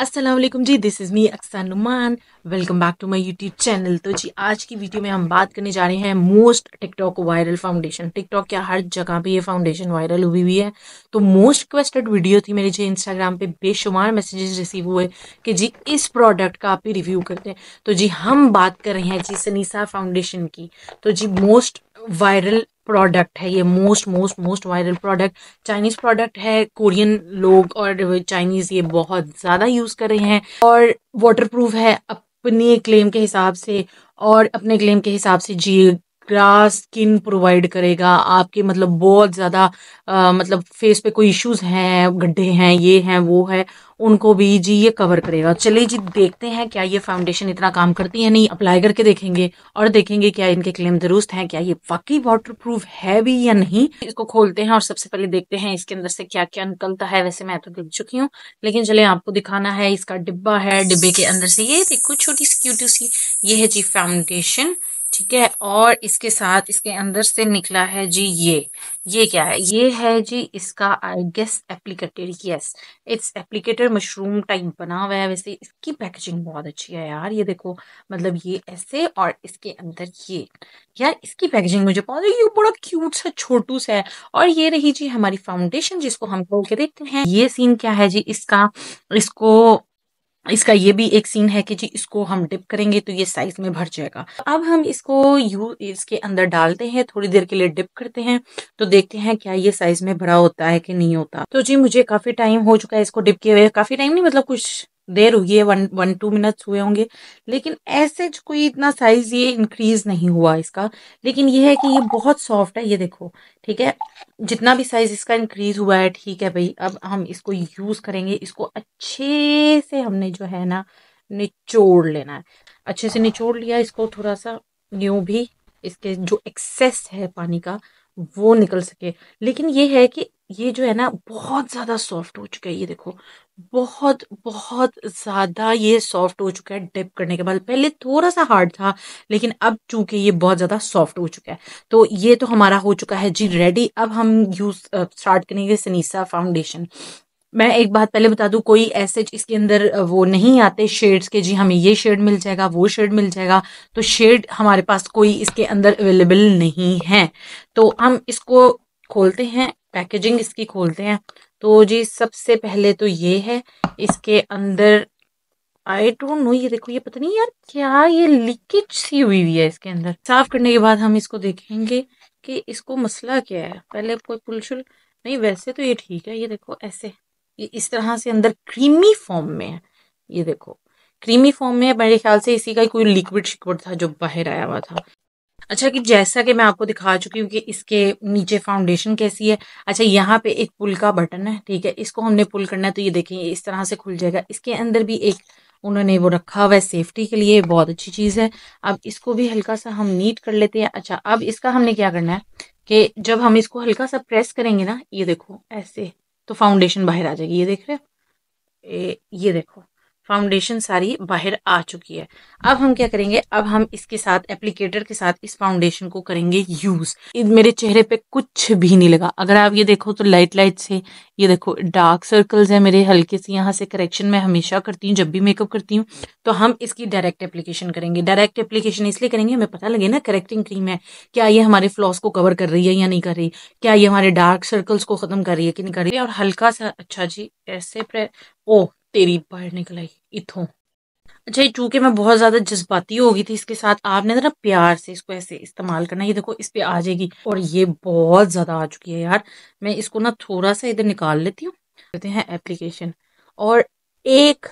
Aslam ji this is me Aqsa Noman welcome back to my YouTube channel तो जी आज की वीडियो में हम बात करने जा रहे हैं most TikTok viral foundation TikTok क्या हर जगह पे ये फाउंडेशन वायरल हुई हुई है तो मोस्ट रिक्वेस्टेड वीडियो थी मेरे जो इंस्टाग्राम पे बेशुमार मैसेजेस रिसीव हुए कि जी इस प्रोडक्ट का आप ही रिव्यू करते हैं तो जी हम बात कर रहे हैं जी सनीसा फाउंडेशन की तो जी मोस्ट वायरल प्रोडक्ट है ये most most most viral product Chinese product है कोरियन लोग और चाइनीज़ ये बहुत ज़्यादा यूज़ कर रहे हैं और वाटरप्रूफ है अपने क्लेम के हिसाब से और अपने क्लेम के हिसाब से जी ग्रास स्किन प्रोवाइड करेगा आपके मतलब बहुत ज़्यादा मतलब फेस पे कोई इश्यूज हैं गड्ढे हैं ये हैं वो है उनको भी जी ये कवर करेगा चलिए जी देखते हैं क्या ये फाउंडेशन इतना काम करती है नहीं अप्लाई करके देखेंगे और देखेंगे क्या इनके क्लेम दुरुस्त हैं क्या ये वाकई वाटर प्रूफ है भी या नहीं इसको खोलते हैं और सबसे पहले देखते हैं इसके अंदर से क्या क्या निकलता है वैसे मैं तो देख चुकी हूँ लेकिन चले आपको दिखाना है इसका डिब्बा है डिब्बे के अंदर से ये देखो छोटी सी क्यूटी सी ये है जी फाउंडेशन ठीक है और इसके साथ इसके अंदर से निकला है जी ये ये क्या है ये है जी इसका I guess applicated yes it's applicated mushroom type बना हुआ है वैसे इसकी पैकेजिंग बहुत अच्छी है यार ये देखो मतलब ये ऐसे और इसके अंदर ये यार इसकी पैकेजिंग मुझे बहुत ये बड़ा क्यूट सा छोटू सा है और ये रही जी हमारी फाउंडेशन जिसको हम खोल के देखते हैं ये सीन क्या है जी इसका इसको इसका ये भी एक सीन है कि जी इसको हम डिप करेंगे तो ये साइज में भर जाएगा अब हम इसको यू इसके अंदर डालते हैं थोड़ी देर के लिए डिप करते हैं तो देखते हैं क्या ये साइज में भरा होता है कि नहीं होता तो जी मुझे काफी टाइम हो चुका है इसको डिप किए हुए काफी टाइम नहीं मतलब कुछ देर हुई है वन वन टू मिनट्स हुए होंगे लेकिन ऐसे कोई इतना साइज ये इंक्रीज नहीं हुआ इसका लेकिन ये है कि ये बहुत सॉफ्ट है ये देखो ठीक है जितना भी साइज इसका इंक्रीज हुआ है ठीक है भाई अब हम इसको यूज़ करेंगे इसको अच्छे से हमने जो है ना निचोड़ लेना है अच्छे से निचोड़ लिया इसको थोड़ा सा न्यू भी इसके जो एक्सेस है पानी का वो निकल सके लेकिन ये है कि ये जो है ना बहुत ज़्यादा सॉफ्ट हो चुका है ये देखो बहुत बहुत ज़्यादा ये सॉफ्ट हो चुका है डिप करने के बाद पहले थोड़ा सा हार्ड था लेकिन अब चूंकि ये बहुत ज़्यादा सॉफ्ट हो चुका है तो ये तो हमारा हो चुका है जी रेडी अब हम यूज़ स्टार्ट करेंगे सनीसा फाउंडेशन मैं एक बात पहले बता दूं कोई ऐसे इसके अंदर वो नहीं आते शेड्स के जी हमें ये शेड मिल जाएगा वो शेड मिल जाएगा तो शेड हमारे पास कोई इसके अंदर अवेलेबल नहीं है तो हम इसको खोलते हैं पैकेजिंग इसकी खोलते हैं तो जी सबसे पहले तो ये है इसके अंदर आई डोंट नो ये देखो ये पता नहीं यार क्या ये लीकेज सी हुई हुई है इसके अंदर साफ करने के बाद हम इसको देखेंगे कि इसको मसला क्या है पहले कोई पुलशुल नहीं वैसे तो ये ठीक है ये देखो ऐसे ये इस तरह से अंदर क्रीमी फॉर्म में है ये देखो क्रीमी फॉर्म में मेरे ख्याल से इसी का कोई लिक्विड शिक्विड था जो बाहर आया हुआ था अच्छा कि जैसा कि मैं आपको दिखा चुकी हूँ कि इसके नीचे फाउंडेशन कैसी है अच्छा यहाँ पे एक पुल का बटन है ठीक है इसको हमने पुल करना है तो ये देखें इस तरह से खुल जाएगा इसके अंदर भी एक उन्होंने वो रखा हुआ है सेफ्टी के लिए बहुत अच्छी चीज़ है अब इसको भी हल्का सा हम नीट कर लेते हैं अच्छा अब इसका हमने क्या करना है कि जब हम इसको हल्का सा प्रेस करेंगे ना ये देखो ऐसे तो फाउंडेशन बाहर आ जाएगी ये देख रहे हो ये देखो फाउंडेशन सारी बाहर आ चुकी है अब हम क्या करेंगे अब हम इसके साथ एप्लीकेटर के साथ इस फाउंडेशन को करेंगे यूज मेरे चेहरे पे कुछ भी नहीं लगा अगर आप ये देखो तो लाइट लाइट से ये देखो डार्क सर्कल्स हैं मेरे हल्के से यहाँ से करेक्शन मैं हमेशा करती हूँ जब भी मेकअप करती हूँ तो हम इसकी डायरेक्ट एप्लीकेशन करेंगे डायरेक्ट एप्लीकेशन इसलिए करेंगे हमें पता लगे ना करेक्टिंग क्रीम है क्या ये हमारे फ्लॉस को कवर कर रही है या नहीं कर रही क्या ये हमारे डार्क सर्कल्स को खत्म कर रही है कि नहीं कर रही है और हल्का सा अच्छा जी ऐसे ओ तेरी बाहर निकल आई इतो अच्छा ये चूंकि मैं बहुत ज़्यादा जज्बाती हो गई थी इसके साथ आपने ज़रा प्यार से इसको ऐसे इस्तेमाल करना ये देखो इस पे आ जाएगी और ये बहुत ज़्यादा आ चुकी है यार मैं इसको ना थोड़ा सा इधर निकाल लेती हूँ देते हैं एप्लीकेशन और एक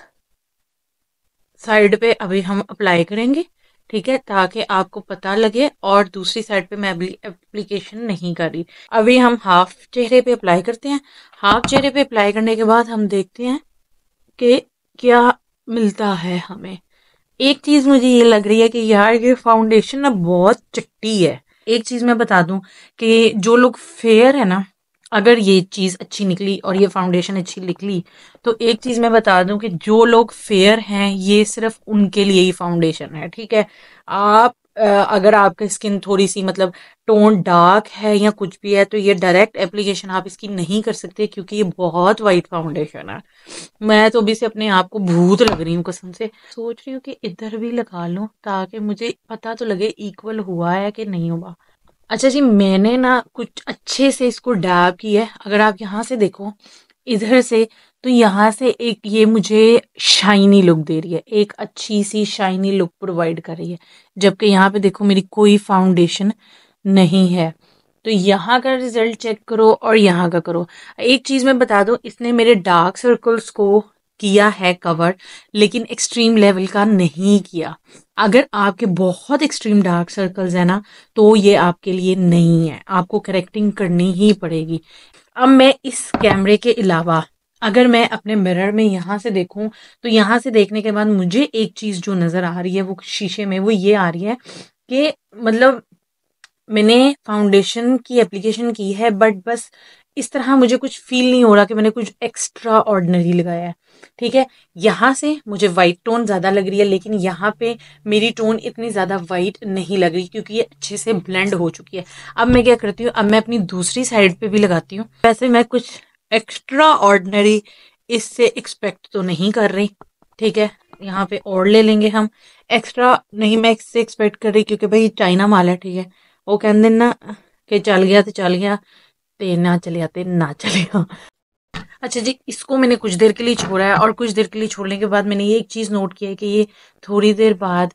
साइड पे अभी हम अप्लाई करेंगे ठीक है ताकि आपको पता लगे और दूसरी साइड पे मैं अभी एप्लीकेशन नहीं कर रही अभी हम हाफ चेहरे पे अप्लाई करते हैं हाफ चेहरे पे अप्लाई करने के बाद हम देखते हैं कि क्या मिलता है हमें एक चीज़ मुझे ये लग रही है कि यार ये फाउंडेशन ना बहुत चट्टी है एक चीज़ मैं बता दूं कि जो लोग फेयर है ना अगर ये चीज़ अच्छी निकली और ये फाउंडेशन अच्छी निकली तो एक चीज़ मैं बता दूं कि जो लोग फेयर हैं ये सिर्फ उनके लिए ही फाउंडेशन है ठीक है आप अगर आपका स्किन थोड़ी सी मतलब टोन डार्क है या कुछ भी है तो ये डायरेक्ट एप्लीकेशन आप इसकी नहीं कर सकते क्योंकि ये बहुत वाइट फाउंडेशन है मैं तो अभी से अपने आप को भूत लग रही हूँ कसम से सोच रही हूँ कि इधर भी लगा लूँ ताकि मुझे पता तो लगे इक्वल हुआ है कि नहीं हुआ अच्छा जी मैंने ना कुछ अच्छे से इसको डैब किया है अगर आप यहाँ से देखो इधर से तो यहाँ से एक ये मुझे शाइनी लुक दे रही है एक अच्छी सी शाइनी लुक प्रोवाइड कर रही है जबकि यहाँ पे देखो मेरी कोई फाउंडेशन नहीं है तो यहाँ का रिज़ल्ट चेक करो और यहाँ का करो एक चीज़ मैं बता दूँ इसने मेरे डार्क सर्कल्स को किया है कवर लेकिन एक्सट्रीम लेवल का नहीं किया अगर आपके बहुत एक्सट्रीम डार्क सर्कल्स है ना तो ये आपके लिए नहीं है आपको करेक्टिंग करनी ही पड़ेगी अब मैं इस कैमरे के अलावा अगर मैं अपने मिरर में यहाँ से देखूँ तो यहाँ से देखने के बाद मुझे एक चीज़ जो नज़र आ रही है वो शीशे में वो ये आ रही है कि मतलब मैंने फाउंडेशन की एप्लीकेशन की है बट बस इस तरह मुझे कुछ फील नहीं हो रहा कि मैंने कुछ एक्स्ट्रा ऑर्डनरी लगाया है ठीक है यहाँ से मुझे वाइट टोन ज़्यादा लग रही है लेकिन यहाँ पे मेरी टोन इतनी ज़्यादा वाइट नहीं लग रही क्योंकि ये अच्छे से ब्लेंड हो चुकी है अब मैं क्या करती हूँ अब मैं अपनी दूसरी साइड पे भी लगाती हूँ वैसे मैं कुछ एक्स्ट्रा ऑर्डनरी इससे एक्सपेक्ट तो नहीं कर रही ठीक है यहाँ पे और ले लेंगे हम एक्स्ट्रा नहीं मैं इससे एक्सपेक्ट कर रही क्योंकि भाई चाइना माल है ठीक है वो ਉਹ ਕਹਿੰਦੇ ਨਾ ਕਿ ਚੱਲ ਗਿਆ ਤੇ ਚੱਲ ਗਿਆ ਤੇ ਨਾ ਚਲਿਆ ਤੇ ਨਾ ਚਲਿਆ अच्छा जी इसको मैंने कुछ देर के लिए छोड़ा है और कुछ देर के लिए छोड़ने के बाद मैंने ये एक चीज़ नोट किया है कि ये थोड़ी देर बाद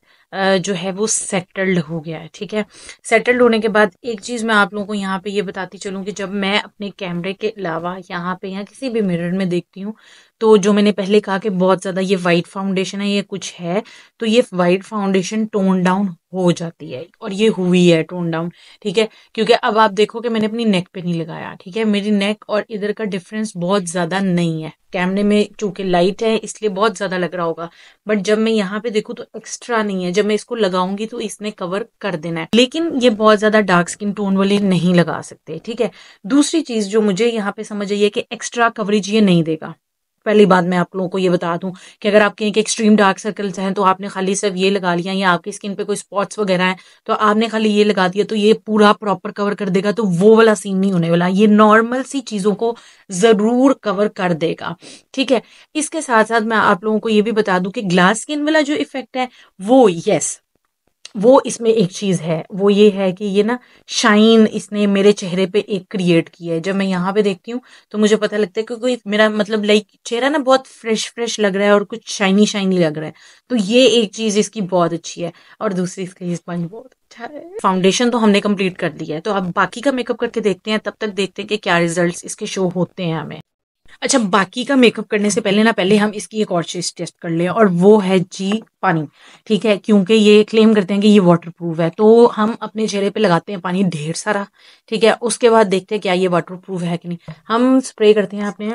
जो है वो सेटल्ड हो गया है ठीक है सेटल्ड होने के बाद एक चीज़ मैं आप लोगों को यहाँ पे ये बताती चलूँ कि जब मैं अपने कैमरे के अलावा यहाँ पे यहाँ किसी भी मिरर में देखती हूँ तो जो मैंने पहले कहा कि बहुत ज़्यादा ये वाइट फाउंडेशन है ये कुछ है तो ये वाइट फाउंडेशन टोन डाउन हो जाती है और ये हुई है टोन डाउन ठीक है क्योंकि अब आप देखो कि मैंने अपनी नेक पे नहीं लगाया ठीक है मेरी नेक और इधर का डिफरेंस बहुत ज़्यादा नहीं है कैमरे में चूंकि लाइट है इसलिए बहुत ज़्यादा लग रहा होगा बट जब मैं यहाँ पे देखूँ तो एक्स्ट्रा नहीं है जब मैं इसको लगाऊंगी तो इसने कवर कर देना है लेकिन ये बहुत ज़्यादा डार्क स्किन टोन वाले नहीं लगा सकते ठीक है दूसरी चीज़ जो मुझे यहाँ पे समझ आई है कि एक्स्ट्रा कवरेज ये नहीं देगा पहली बात मैं आप लोगों को ये बता दूं कि अगर आपके एक एक्सट्रीम डार्क सर्कल्स हैं तो आपने खाली सिर्फ ये लगा लिया या आपकी स्किन पे कोई स्पॉट्स वगैरह हैं तो आपने खाली ये लगा दिया तो ये पूरा प्रॉपर कवर कर देगा तो वो वाला सीन नहीं होने वाला ये नॉर्मल सी चीज़ों को ज़रूर कवर कर देगा ठीक है इसके साथ साथ मैं आप लोगों को ये भी बता दूँ कि ग्लास स्किन वाला जो इफेक्ट है वो येस वो इसमें एक चीज़ है वो ये है कि ये ना शाइन इसने मेरे चेहरे पे एक क्रिएट किया है जब मैं यहाँ पे देखती हूँ तो मुझे पता लगता है क्योंकि मेरा मतलब लाइक चेहरा ना बहुत फ्रेश फ्रेश लग रहा है और कुछ शाइनी शाइनी लग रहा है तो ये एक चीज़ इसकी बहुत अच्छी है और दूसरी इसका ये स्पंज बहुत अच्छा है फाउंडेशन तो हमने कम्प्लीट कर दिया है तो अब बाकी का मेकअप करके देखते हैं तब तक देखते हैं कि क्या रिजल्ट इसके शो होते हैं हमें अच्छा बाकी का मेकअप करने से पहले ना पहले हम इसकी एक और चीज़ टेस्ट कर ले और वो है जी पानी ठीक है क्योंकि ये क्लेम करते हैं कि ये वाटर प्रूफ है तो हम अपने चेहरे पे लगाते हैं पानी ढेर सारा ठीक है उसके बाद देखते हैं क्या ये वाटर प्रूफ है कि नहीं हम स्प्रे करते हैं अपने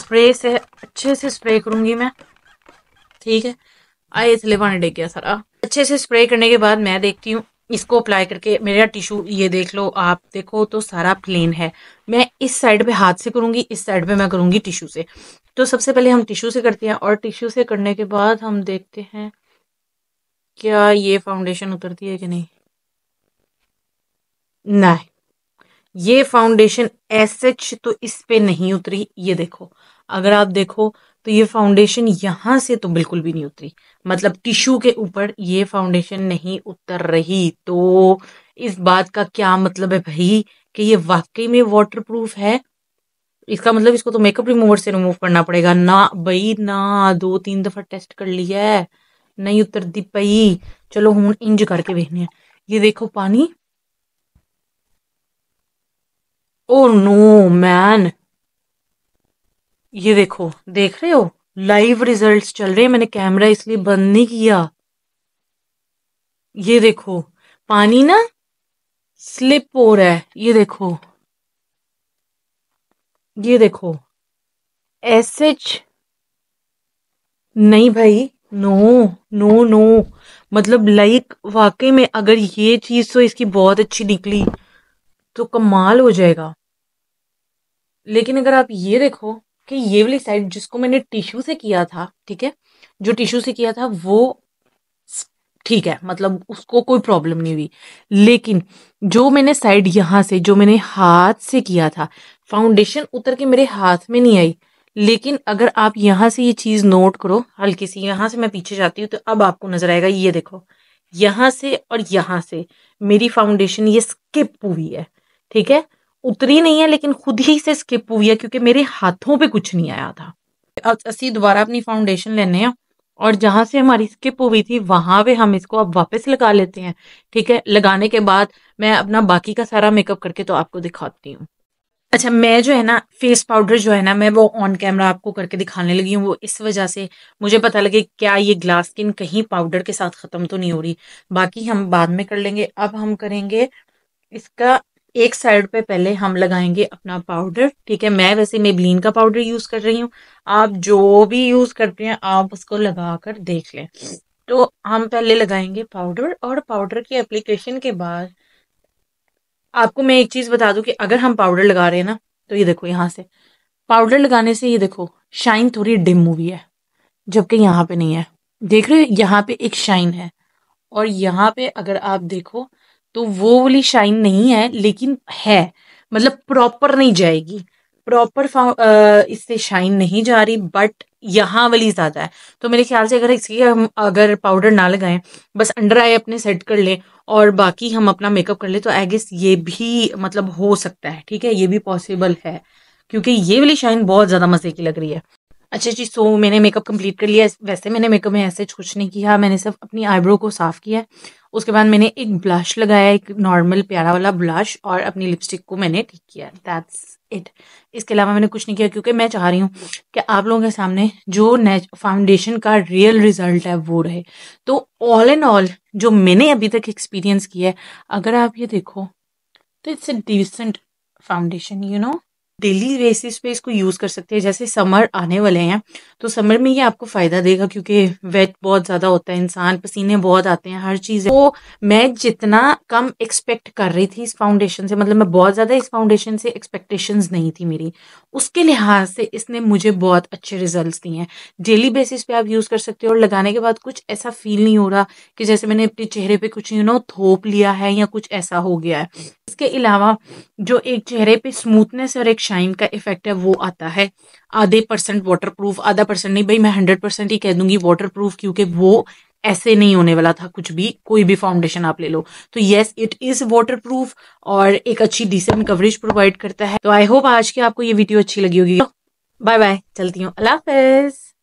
स्प्रे से अच्छे से स्प्रे करूंगी मैं ठीक है आए इसलिए पानी डेग गया सारा अच्छे से स्प्रे करने के बाद मैं देखती हूँ इसको अप्लाई करके मेरा टिश्यू ये देख लो आप देखो तो सारा प्लेन है मैं इस साइड पे हाथ से करूँगी इस साइड पे मैं करूँगी टिश्यू से तो सबसे पहले हम टिश्यू से करते हैं और टिश्यू से करने के बाद हम देखते हैं क्या ये फाउंडेशन उतरती है कि नहीं ना ये फाउंडेशन एस एच तो इस पे नहीं उतरी ये देखो अगर आप देखो तो ये फाउंडेशन यहाँ से तो बिल्कुल भी नहीं उतरी मतलब टिश्यू के ऊपर ये फाउंडेशन नहीं उतर रही तो इस बात का क्या मतलब है भाई कि ये वाकई में वाटर प्रूफ है इसका मतलब इसको तो मेकअप रिमूवर से रिमूव करना पड़ेगा ना भाई ना दो तीन दफा टेस्ट कर लिया है नहीं उतरती पई चलो हूं इंज करके देखने ये देखो पानी ओ नो मैन ये देखो देख रहे हो लाइव रिजल्ट्स चल रहे हैं मैंने कैमरा इसलिए बंद नहीं किया ये देखो पानी ना स्लिप हो रहा है ये देखो ये देखो एस एच नहीं भाई नो नो नो मतलब लाइक वाकई में अगर ये चीज़ तो इसकी बहुत अच्छी निकली तो कमाल हो जाएगा लेकिन अगर आप ये देखो कि ये वाली साइड जिसको मैंने टिश्यू से किया था ठीक है जो टिश्यू से किया था वो ठीक है मतलब उसको कोई प्रॉब्लम नहीं हुई लेकिन जो मैंने साइड यहाँ से जो मैंने हाथ से किया था फाउंडेशन उतर के मेरे हाथ में नहीं आई लेकिन अगर आप यहाँ से ये चीज़ नोट करो हल्की सी यहाँ से मैं पीछे जाती हूँ तो अब आपको नज़र आएगा ये देखो यहाँ से और यहाँ से मेरी फाउंडेशन ये स्किप हुई है ठीक है उतरी नहीं है लेकिन खुद ही से स्किप हुई है क्योंकि मेरे हाथों पे कुछ नहीं आया था असी दोबारा अपनी फाउंडेशन लेने हैं और जहाँ से हमारी स्किप हुई थी वहाँ पे हम इसको अब वापस लगा लेते हैं ठीक है लगाने के बाद मैं अपना बाकी का सारा मेकअप करके तो आपको दिखाती हूँ अच्छा मैं जो है ना फेस पाउडर जो है ना मैं वो ऑन कैमरा आपको करके दिखाने लगी हूँ वो इस वजह से मुझे पता लगे क्या ये ग्लास स्किन कहीं पाउडर के साथ ख़त्म तो नहीं हो रही बाकी हम बाद में कर लेंगे अब हम करेंगे इसका एक साइड पे पहले हम लगाएंगे अपना पाउडर ठीक है मैं वैसे मेबलिन का पाउडर यूज कर रही हूँ आप जो भी यूज करते हैं आप उसको लगा कर देख लें तो हम पहले लगाएंगे पाउडर और पाउडर की एप्लीकेशन के बाद आपको मैं एक चीज बता दूं कि अगर हम पाउडर लगा रहे हैं ना तो ये देखो यहाँ से पाउडर लगाने से ये देखो शाइन थोड़ी डिम हुई है जबकि यहाँ पे नहीं है देख रहे हो यहाँ पे एक शाइन है और यहाँ पे अगर आप देखो तो वो वाली शाइन नहीं है लेकिन है मतलब प्रॉपर नहीं जाएगी प्रॉपर इससे शाइन नहीं जा रही बट यहाँ वाली ज़्यादा है तो मेरे ख्याल से अगर इसकी हम अगर पाउडर ना लगाएं बस अंडर आई अपने सेट कर लें और बाकी हम अपना मेकअप कर लें तो आई गेस ये भी मतलब हो सकता है ठीक है ये भी पॉसिबल है क्योंकि ये वाली शाइन बहुत ज़्यादा मज़े की लग रही है अच्छा जी सो मैंने मेकअप कंप्लीट कर लिया वैसे मैंने मेकअप में ऐसे कुछ नहीं किया मैंने सिर्फ अपनी आईब्रो को साफ़ किया उसके बाद मैंने एक ब्लश लगाया एक नॉर्मल प्यारा वाला ब्लश और अपनी लिपस्टिक को मैंने ठीक किया दैट्स इट इसके अलावा मैंने कुछ नहीं किया क्योंकि मैं चाह रही हूँ कि आप लोगों के सामने जो फाउंडेशन का रियल रिजल्ट है वो रहे तो ऑल एंड ऑल जो मैंने अभी तक एक्सपीरियंस किया है अगर आप ये देखो तो it's a decent foundation you know daily basis पे इसको यूज़ कर सकते हैं जैसे समर आने वाले हैं तो समर में ये आपको फ़ायदा देगा क्योंकि वेट बहुत ज़्यादा होता है इंसान पसीने बहुत आते हैं हर चीज़ तो मैं जितना कम एक्सपेक्ट कर रही थी इस फाउंडेशन से मतलब मैं बहुत ज़्यादा इस फाउंडेशन से एक्सपेक्टेशन नहीं थी मेरी उसके लिहाज से इसने मुझे बहुत अच्छे रिजल्ट दिए हैं डेली बेसिस पे आप यूज़ कर सकते हो और लगाने के बाद कुछ ऐसा फील नहीं हो रहा कि जैसे मैंने अपने चेहरे पर कुछ यू नो थोप लिया है या कुछ ऐसा हो गया है इसके अलावा जो एक चेहरे पर स्मूथनेस और एक शाइन का इफेक्ट है वो आता है आधे परसेंट वाटर प्रूफ आधा परसेंट नहीं भाई मैं हंड्रेड परसेंट ही कह दूंगी वाटर प्रूफ क्योंकि वो ऐसे नहीं होने वाला था कुछ भी कोई भी फाउंडेशन आप ले लो तो yes it is waterproof और एक अच्छी डिसेंट कवरेज प्रोवाइड करता है तो आई होप आज की आपको ये वीडियो अच्छी लगी होगी बाय बाय चलती हूँ अल्लाह हाफिज